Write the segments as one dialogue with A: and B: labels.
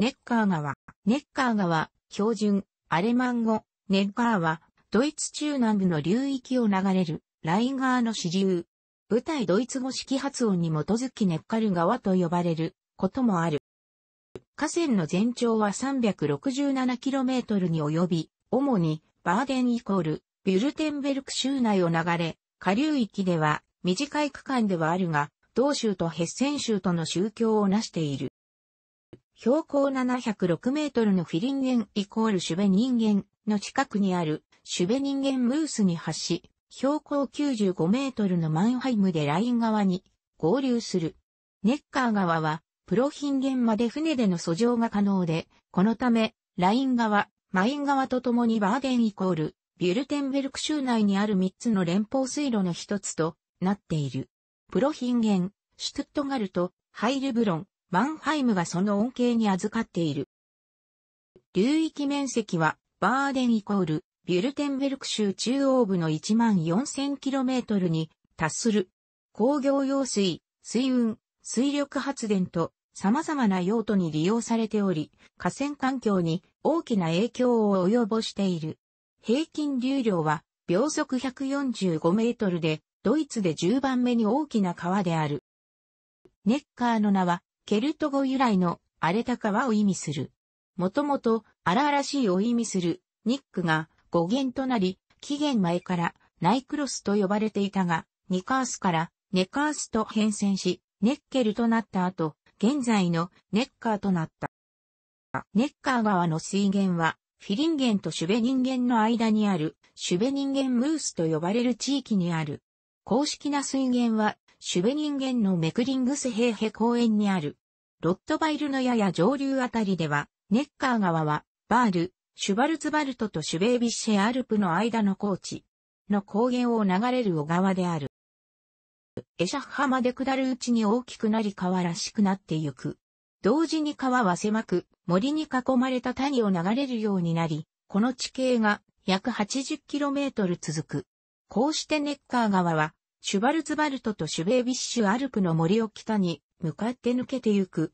A: ネッカー川。ネッカー川、標準、アレマン語、ネッカーは、ドイツ中南部の流域を流れる、ライン川の支流。舞台ドイツ語式発音に基づきネッカル川と呼ばれることもある。河川の全長は 367km に及び、主にバーデンイコール、ビュルテンベルク州内を流れ、下流域では短い区間ではあるが、同州とヘッセン州との宗教を成している。標高706メートルのフィリンゲンイコールシュベ人間の近くにあるシュベ人間ムースに発し、標高95メートルのマンハイムでライン側に合流する。ネッカー川はプロヒンゲンまで船での遡上が可能で、このためライン川、マイン川とともにバーデンイコールビュルテンベルク州内にある3つの連邦水路の一つとなっている。プロヒンゲン、シュトゥットガルト、ハイルブロン、マンハイムがその恩恵に預かっている。流域面積は、バーデンイコール、ビュルテンベルク州中央部の 14,000km に達する。工業用水、水運、水力発電と様々な用途に利用されており、河川環境に大きな影響を及ぼしている。平均流量は秒速145メートルで、ドイツで10番目に大きな川である。ネッカーの名はケルト語由来の荒れた川を意味する。もともと荒々しいを意味するニックが語源となり、紀元前からナイクロスと呼ばれていたが、ニカースからネカースと変遷し、ネッケルとなった後、現在のネッカーとなった。ネッカー川の水源は、フィリンゲンとシュベニンゲンの間にある、シュベニンゲンムースと呼ばれる地域にある。公式な水源は、シュベニンゲンのメクリングスヘーヘ公園にある。ロットバイルのやや上流あたりでは、ネッカー川は、バール、シュバルツバルトとシュベービッシェアルプの間の高地の高原を流れる小川である。エシャッハまで下るうちに大きくなり川らしくなってゆく。同時に川は狭く、森に囲まれた谷を流れるようになり、この地形が約 80km 続く。こうしてネッカー川はシュバルツバルトとシュベービッシュアルプの森を北に向かって抜けてゆく。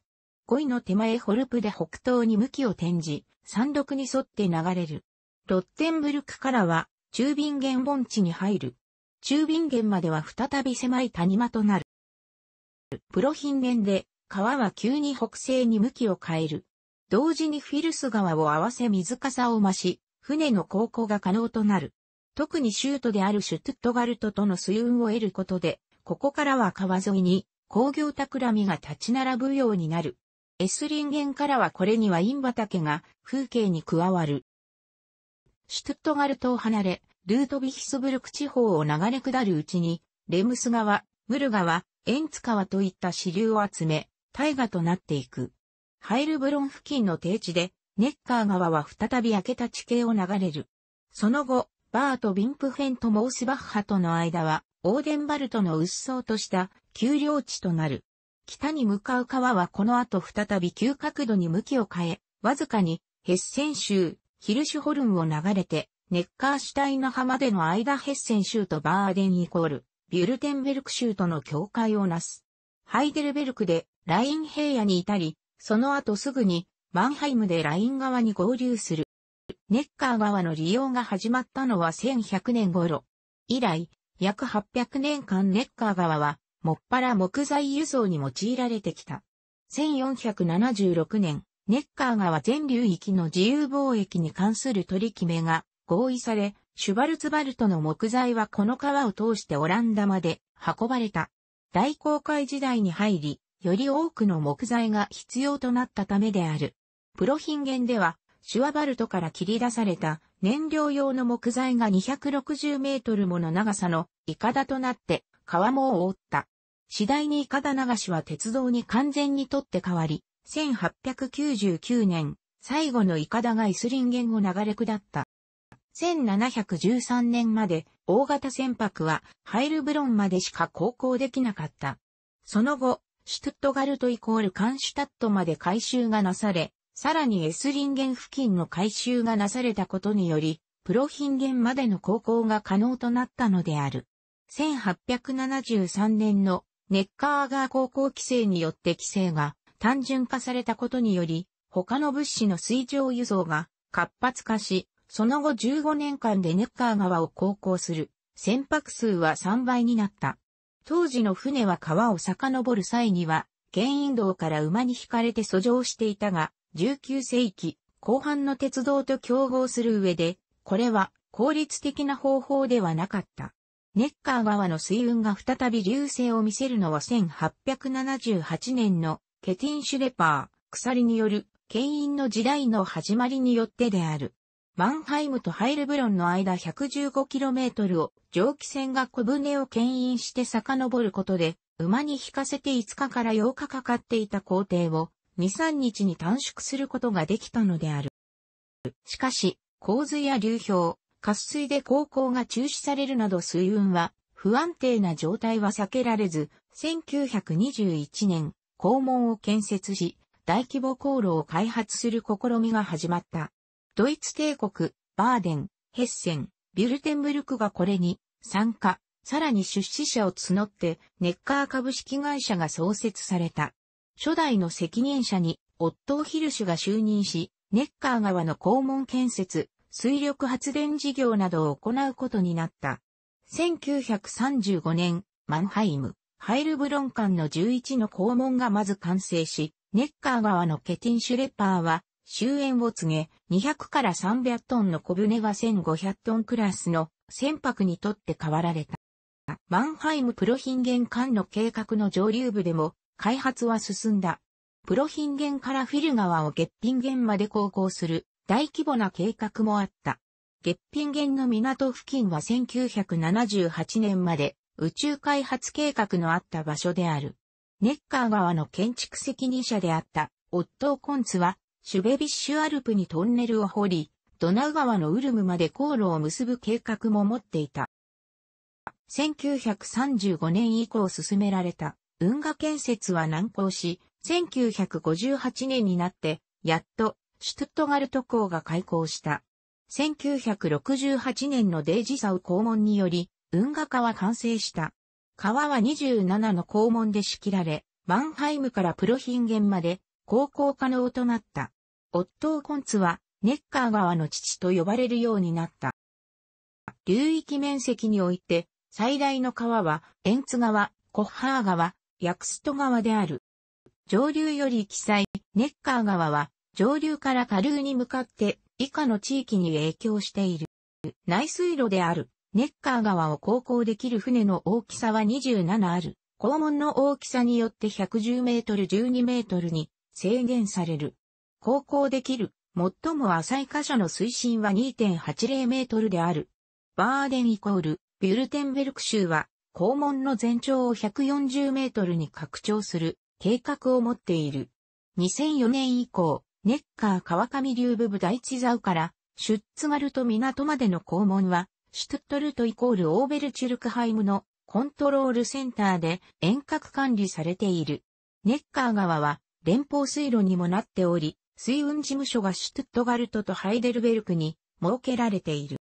A: 5の手前ホルプで北東に向きを転じ、山麓に沿って流れる。ロッテンブルクからは中便原盆地に入る。中便原までは再び狭い谷間となる。プロヒン原で川は急に北西に向きを変える。同時にフィルス川を合わせ水かさを増し、船の航行が可能となる。特に州都であるシュトゥットガルトとの水運を得ることで、ここからは川沿いに工業企みが立ち並ぶようになる。エスリンゲンからはこれにはイン畑が風景に加わる。シュトゥットガルトを離れ、ルートビヒスブルク地方を流れ下るうちに、レムス川、ムル川、エンツ川といった支流を集め、大河となっていく。ハイルブロン付近の低地で、ネッカー川は再び明けた地形を流れる。その後、バート・ビンプフェンとモースバッハとの間は、オーデンバルトの鬱蒼とした丘陵地となる。北に向かう川はこの後再び急角度に向きを変え、わずかにヘッセン州、ヒルシュホルンを流れて、ネッカーシュタイナ浜での間ヘッセン州とバーデンイコール、ビュルテンベルク州との境界をなす。ハイデルベルクでライン平野に至り、その後すぐにマンハイムでライン側に合流する。ネッカー川の利用が始まったのは1100年頃。以来、約800年間ネッカー川は、もっぱら木材輸送に用いられてきた。1476年、ネッカー川全流域の自由貿易に関する取り決めが合意され、シュバルツバルトの木材はこの川を通してオランダまで運ばれた。大航海時代に入り、より多くの木材が必要となったためである。プロヒンゲンでは、シュワバルトから切り出された燃料用の木材が260メートルもの長さのイカダとなって川も覆った。次第にイカダ流しは鉄道に完全に取って変わり、1899年、最後のイカダがイスリンゲンを流れ下った。1713年まで大型船舶はハイルブロンまでしか航行できなかった。その後、シュトゥットガルトイコールカンシュタットまで回収がなされ、さらに S 林ン付近の改修がなされたことにより、プロヒンゲンまでの航行が可能となったのである。1873年のネッカーガー航行規制によって規制が単純化されたことにより、他の物資の水上輸送が活発化し、その後15年間でネッカー川を航行する船舶数は3倍になった。当時の船は川を遡る際には、原因道から馬に引かれて遡上していたが、19世紀後半の鉄道と競合する上で、これは効率的な方法ではなかった。ネッカー川の水運が再び流星を見せるのは1878年のケティンシュレパー、鎖による牽引の時代の始まりによってである。マンハイムとハイルブロンの間 115km を蒸気船が小舟を牽引して遡ることで、馬に引かせて5日から8日かかっていた工程を2、3日に短縮することができたのである。しかし、洪水や流氷、渇水で航行が中止されるなど水運は不安定な状態は避けられず、1921年、肛門を建設し、大規模航路を開発する試みが始まった。ドイツ帝国、バーデン、ヘッセン、ビュルテンブルクがこれに参加、さらに出資者を募って、ネッカー株式会社が創設された。初代の責任者にオットー・ヒルシュが就任し、ネッカー川の肛門建設、水力発電事業などを行うことになった。1935年、マンハイム、ハイルブロン間の11の肛門がまず完成し、ネッカー川のケティンシュレッパーは終焉を告げ、200から300トンの小舟が1500トンクラスの船舶にとって変わられた。マンハイムプロヒンゲン間の計画の上流部でも開発は進んだ。プロヒンゲンからフィル川をゲッピンゲンまで航行する大規模な計画もあった。ゲッピンゲンの港付近は1978年まで宇宙開発計画のあった場所である。ネッカー川の建築責任者であったオットー・コンツはシュベビッシュアルプにトンネルを掘り、ドナウ川のウルムまで航路を結ぶ計画も持っていた。1935年以降進められた運河建設は難航し、1958年になって、やっと、シュトゥットガルト港が開港した。1968年のデイジサウ港門により、運河化は完成した。川は27の港門で仕切られ、マンハイムからプロヒンゲンまで、航行可能となった。オットー・コンツは、ネッカー川の父と呼ばれるようになった。流域面積において、最大の川は、エンツ川、コッハー川、ヤクスト川である。上流より記載、ネッカー川は、上流から下流に向かって以下の地域に影響している。内水路である、ネッカー川を航行できる船の大きさは27ある。肛門の大きさによって110メートル12メートルに制限される。航行できる、最も浅い箇所の水深は2.80メートルである。バーデンイコール、ビュルテンベルク州は、校門の全長を140メートルに拡張する計画を持っている。2004年以降、ネッカー川上流部部第一座からシュッツガルト港までの校門は、シュトットルトイコールオーベルチュルクハイムのコントロールセンターで遠隔管理されている。ネッカー側は連邦水路にもなっており、水運事務所がシュトットガルトとハイデルベルクに設けられている。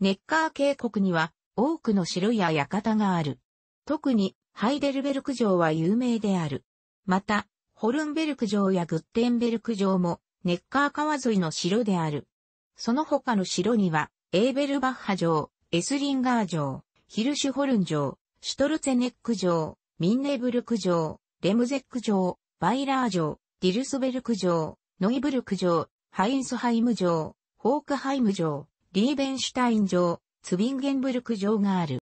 A: ネッカー渓谷には多くの城や館がある。特にハイデルベルク城は有名である。また、ホルンベルク城やグッテンベルク城もネッカー川沿いの城である。その他の城には、エーベルバッハ城、エスリンガー城、ヒルシュホルン城、シュトルツェネック城、ミンネブルク城、レムゼック城、バイラー城、ディルスベルク城、ノイブルク城、ハインスハイム城、ホークハイム城、リーベンシュタイン城、ツビンゲンブルク城がある。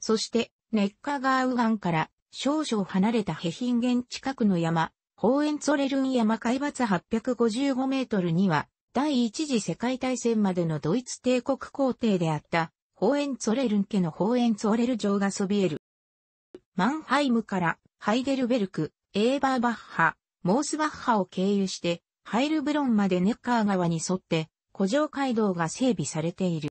A: そして、ネッカガーウンから少々離れたヘヒンゲン近くの山、ホーエンツォレルン山海抜855メートルには、第一次世界大戦までのドイツ帝国皇帝であった、ホーエンツォレルン家のホーエンツォレル城がそびえる。マンハイムからハイデルベルク、エーバーバッハ、モースバッハを経由して、ハイルブロンまでネッカー川に沿って、古城街道が整備されている。